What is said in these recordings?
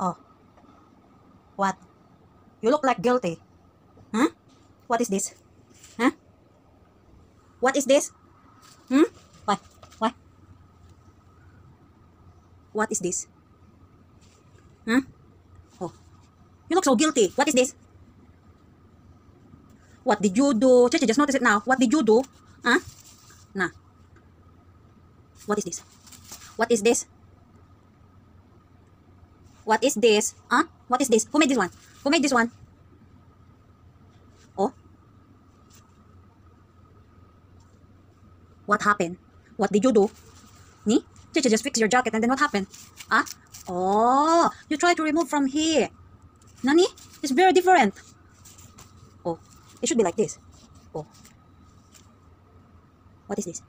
Oh. What? You look like guilty. Huh? What is this? Huh? What is this? Hmm? Why? Why? What is this? Huh? Oh. You look so guilty. What is this? What did you do? Cheche, just notice it now. What did you do? Huh? Nah. What is this? What is this? What is this? Huh? What is this? Who made this one? Who made this one? Oh? What happened? What did you do? Ni? you just fix your jacket and then what happened? Huh? Oh, you try to remove from here. Nani? It's very different. Oh, it should be like this. Oh. What is this?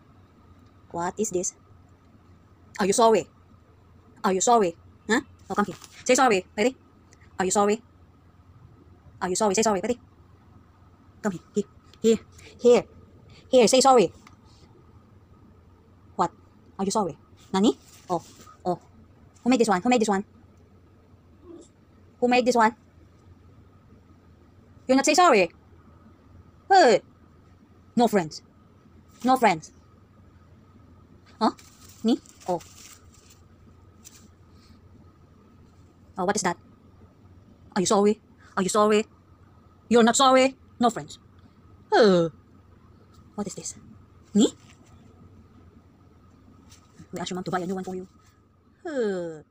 What is this? Are you sorry? Are you sorry? Huh? Oh, come here. Say sorry. Ready? Are you sorry? Are you sorry? Say sorry. Ready? Come here. Here. Here. Here. Here. Say sorry. What? Are you sorry? Nani? Oh. Oh. Who made this one? Who made this one? Who made this one? You're not say sorry. Hey. No friends. No friends. Huh? Me? Oh. Uh, what is that? Are you sorry? Are you sorry? You're not sorry? No, friends. What is this? Me? We actually want to buy a new one for you.